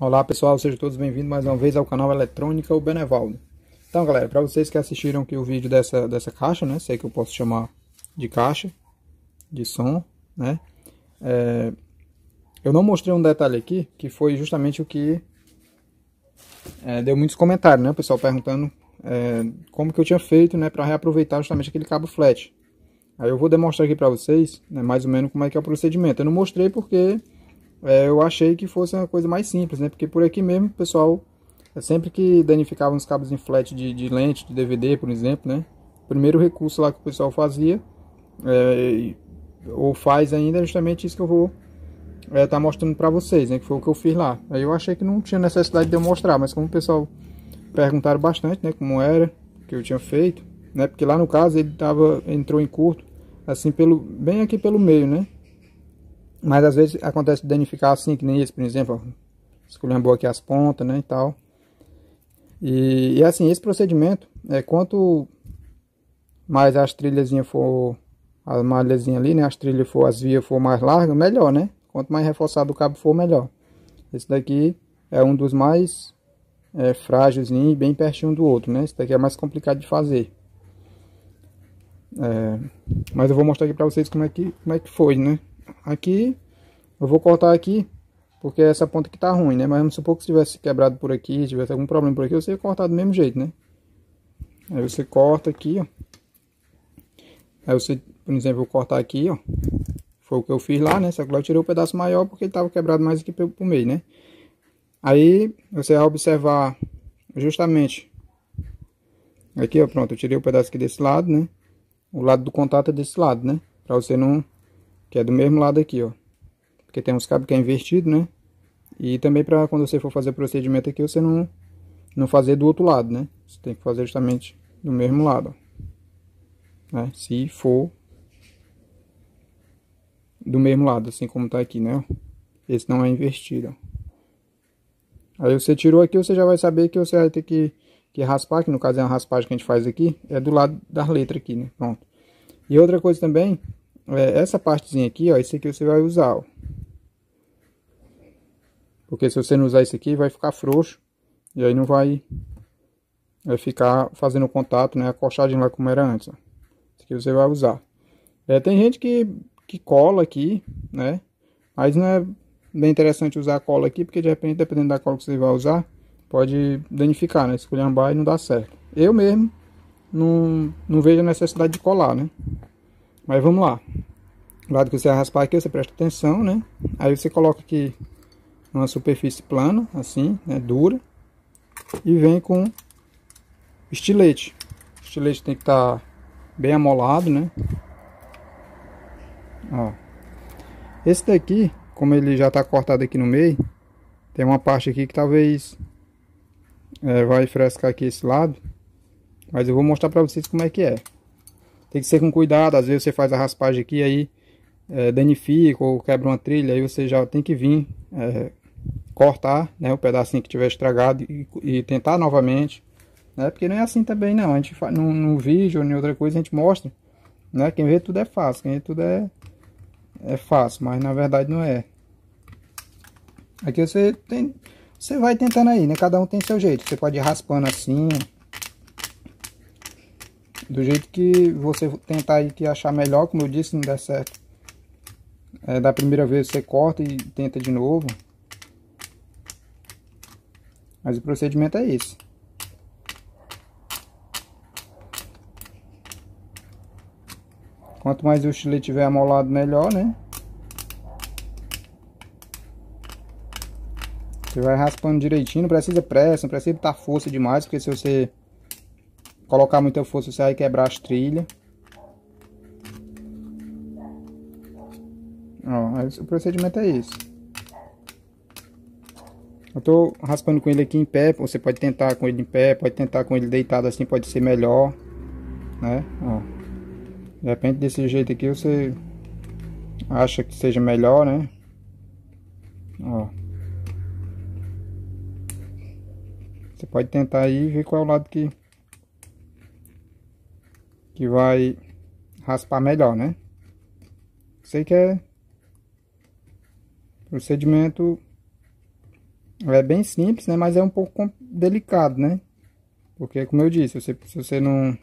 Olá pessoal, sejam todos bem-vindos mais uma vez ao canal Eletrônica o Benevaldo. Então galera, para vocês que assistiram aqui o vídeo dessa, dessa caixa, né, sei que eu posso chamar de caixa, de som, né, é, eu não mostrei um detalhe aqui, que foi justamente o que é, deu muitos comentários, né, o pessoal perguntando é, como que eu tinha feito, né, para reaproveitar justamente aquele cabo flat. Aí eu vou demonstrar aqui para vocês, né, mais ou menos como é que é o procedimento. Eu não mostrei porque é, eu achei que fosse uma coisa mais simples, né? Porque por aqui mesmo, pessoal, é sempre que danificavam os cabos em flat de, de, lente, de DVD, por exemplo, né? O primeiro recurso lá que o pessoal fazia, é, ou faz ainda, é justamente isso que eu vou estar é, tá mostrando para vocês, né? Que foi o que eu fiz lá. Aí eu achei que não tinha necessidade de eu mostrar, mas como o pessoal perguntaram bastante, né? Como era, que eu tinha feito né? Porque lá no caso ele tava, entrou em curto, assim, pelo, bem aqui pelo meio, né? Mas às vezes acontece de danificar assim, que nem esse, por exemplo, esculhambou aqui as pontas, né, e tal. E, e assim, esse procedimento, é quanto mais as trilhazinhas for, as malhazinhas ali, né, as trilhas for, as vias for mais largas, melhor, né? Quanto mais reforçado o cabo for, melhor. Esse daqui é um dos mais é, frágeis e bem pertinho do outro, né? Esse daqui é mais complicado de fazer. É, mas eu vou mostrar aqui pra vocês como é que, como é que foi, né? Aqui, eu vou cortar aqui, porque essa ponta aqui tá ruim, né? Mas vamos supor que tivesse quebrado por aqui, tivesse algum problema por aqui, eu seria cortado do mesmo jeito, né? Aí você corta aqui, ó. Aí você, por exemplo, eu cortar aqui, ó. Foi o que eu fiz lá, né? Só que lá eu tirei o pedaço maior porque ele tava quebrado mais aqui pro, pro meio, né? Aí, você vai observar justamente... Aqui, ó, pronto, eu tirei o pedaço aqui desse lado, né? o lado do contato é desse lado, né? Pra você não... Que é do mesmo lado aqui, ó. Porque tem uns cabos que é invertido, né? E também pra quando você for fazer o procedimento aqui, você não, não fazer do outro lado, né? Você tem que fazer justamente do mesmo lado, ó. Né? Se for do mesmo lado, assim como tá aqui, né? Esse não é invertido, ó. Aí você tirou aqui, você já vai saber que você vai ter que, que raspar, que no caso é uma raspagem que a gente faz aqui, é do lado das letras aqui, né? Pronto. E outra coisa também, é essa partezinha aqui, ó, esse aqui você vai usar, ó. Porque se você não usar isso aqui, vai ficar frouxo. E aí não vai, vai ficar fazendo contato, né? A lá como era antes, ó. Isso aqui você vai usar. É, tem gente que, que cola aqui, né? Mas não é bem interessante usar a cola aqui, porque de repente, dependendo da cola que você vai usar, pode danificar, né? bar e não dá certo. Eu mesmo não, não vejo a necessidade de colar, né? Mas vamos lá. lado que você raspar aqui, você presta atenção, né? Aí você coloca aqui uma superfície plana, assim, né? Dura. E vem com estilete. O estilete tem que estar tá bem amolado, né? Ó. Esse daqui, como ele já está cortado aqui no meio, tem uma parte aqui que talvez é, vai frescar aqui esse lado. Mas eu vou mostrar pra vocês como é que é. Tem que ser com cuidado, às vezes você faz a raspagem aqui, aí é, danifica ou quebra uma trilha, aí você já tem que vir é, cortar né, o pedacinho que tiver estragado e, e, tentar novamente. Né, porque não é assim também não, a gente faz num, num vídeo ou em outra coisa a gente mostra. Né, quem vê tudo é fácil, quem vê tudo é, é fácil, mas na verdade não é. Aqui você tem, você vai tentando aí, né? Cada um tem seu jeito. Você pode ir raspando assim, do jeito que você tentar aí que achar melhor, como eu disse, não der certo. É, da primeira vez você corta e tenta de novo. Mas o procedimento é esse. Quanto mais o estilete tiver amolado, melhor, né? Você vai raspando direitinho, não precisa pressa, não precisa estar força demais, porque se você colocar muita força, você vai quebrar as trilhas. Ó, o procedimento é isso Eu tô raspando com ele aqui em pé, você pode tentar com ele em pé, pode tentar com ele deitado assim, pode ser melhor, né? Ó. De repente desse jeito aqui você acha que seja melhor, né? Ó. Você pode tentar aí e ver qual é o lado que que vai raspar melhor, né? Sei que é procedimento é bem simples, né? Mas é um pouco delicado, né? Porque, como eu disse, você, se você não...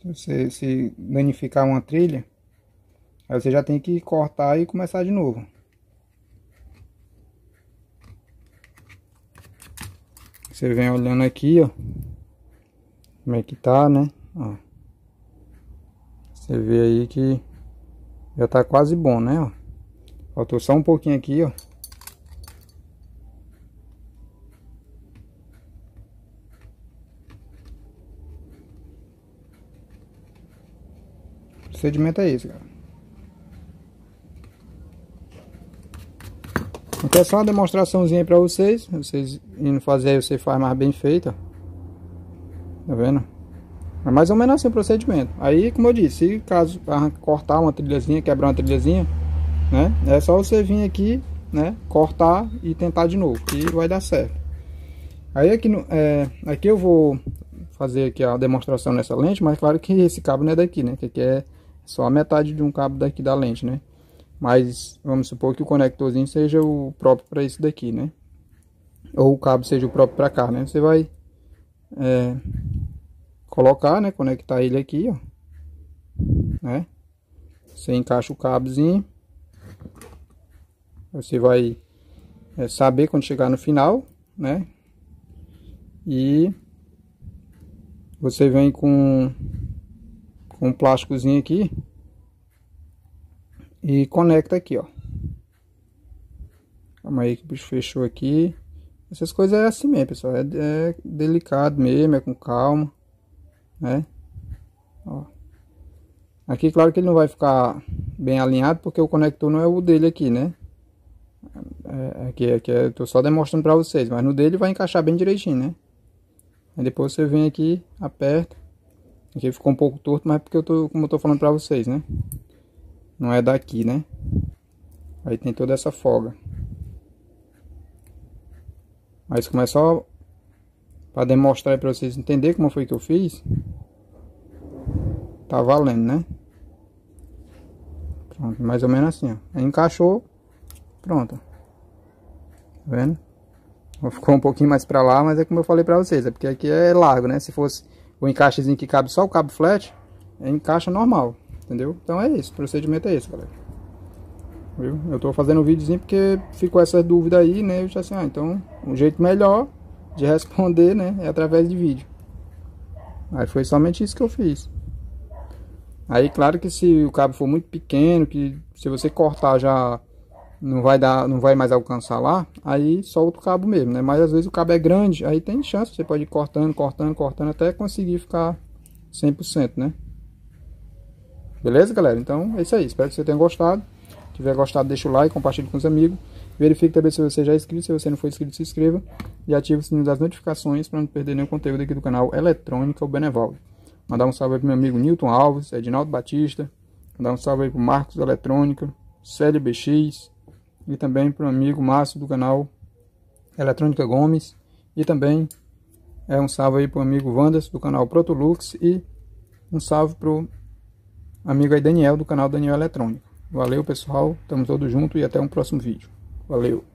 Se você se danificar uma trilha, aí você já tem que cortar e começar de novo. Você vem olhando aqui, ó. Como é que tá, né? Ó. Você vê aí que já tá quase bom, né? Ó. Faltou só um pouquinho aqui, ó. O procedimento é esse, cara. Aqui então, é só uma demonstraçãozinha para vocês. Vocês indo fazer aí, você faz mais bem feito. Tá vendo? É mais ou menos assim o procedimento. Aí, como eu disse, se caso cortar uma trilhazinha, quebrar uma trilhazinha, né? É só você vir aqui, né? Cortar e tentar de novo, que vai dar certo. Aí aqui, no, é, aqui eu vou fazer aqui a demonstração nessa lente, mas claro que esse cabo não é daqui, né? Que aqui é só a metade de um cabo daqui da lente, né? Mas vamos supor que o conectorzinho seja o próprio para isso daqui, né? Ou o cabo seja o próprio para cá, né? Você vai é, colocar, né? Conectar ele aqui, ó. Né? Você encaixa o cabozinho. Você vai é, saber quando chegar no final, né? E você vem com, com um plásticozinho aqui e conecta aqui, ó. Calma aí que o bicho fechou aqui. Essas coisas é assim mesmo, pessoal. É, é delicado mesmo, é com calma, né? Ó. Aqui, claro que ele não vai ficar bem alinhado, porque o conector não é o dele aqui, né? É, é aqui, aqui é, eu tô só demonstrando para vocês, mas no dele vai encaixar bem direitinho, né? Aí depois você vem aqui, aperta. Aqui ficou um pouco torto, mas é porque eu tô, como eu tô falando para vocês, né? não é daqui, né? Aí tem toda essa folga. Mas como é só para demonstrar para vocês entender como foi que eu fiz, tá valendo, né? Pronto, mais ou menos assim, ó. encaixou, pronto. Tá vendo? Então, ficou um pouquinho mais para lá, mas é como eu falei para vocês, é porque aqui é largo, né? Se fosse o encaixezinho que cabe só o cabo flat, é encaixa normal. Entendeu? Então é isso, o procedimento é esse, galera. Viu? Eu tô fazendo o um videozinho porque ficou essa dúvida aí, né? Eu disse assim, ah, então um jeito melhor de responder, né? É através de vídeo. Aí foi somente isso que eu fiz. Aí claro que se o cabo for muito pequeno, que se você cortar já não vai dar, não vai mais alcançar lá, aí solta o cabo mesmo, né? Mas às vezes o cabo é grande, aí tem chance, você pode ir cortando, cortando, cortando até conseguir ficar 100%, né? Beleza, galera? Então é isso aí. Espero que você tenha gostado. Se tiver gostado, deixa o like, compartilhe com os amigos. Verifique também se você já é inscrito. Se você não for inscrito, se inscreva. E ative o sininho das notificações para não perder nenhum conteúdo aqui do canal Eletrônica ou Benevolve. Mandar um salve aí pro meu amigo Newton Alves, Edinaldo Batista. Mandar um salve aí pro Marcos Eletrônica, Célio BX. E também pro amigo Márcio do canal Eletrônica Gomes. E também é um salve aí pro amigo Vandas do canal Protolux. E um salve pro amigo aí Daniel do canal Daniel Eletrônico. Valeu pessoal, tamo todos juntos e até um próximo vídeo. Valeu!